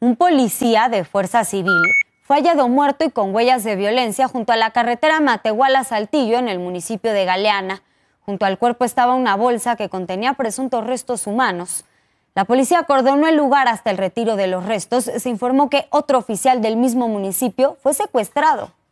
Un policía de Fuerza Civil fue hallado muerto y con huellas de violencia junto a la carretera Matehuala-Saltillo en el municipio de Galeana. Junto al cuerpo estaba una bolsa que contenía presuntos restos humanos. La policía acordonó el lugar hasta el retiro de los restos. Se informó que otro oficial del mismo municipio fue secuestrado.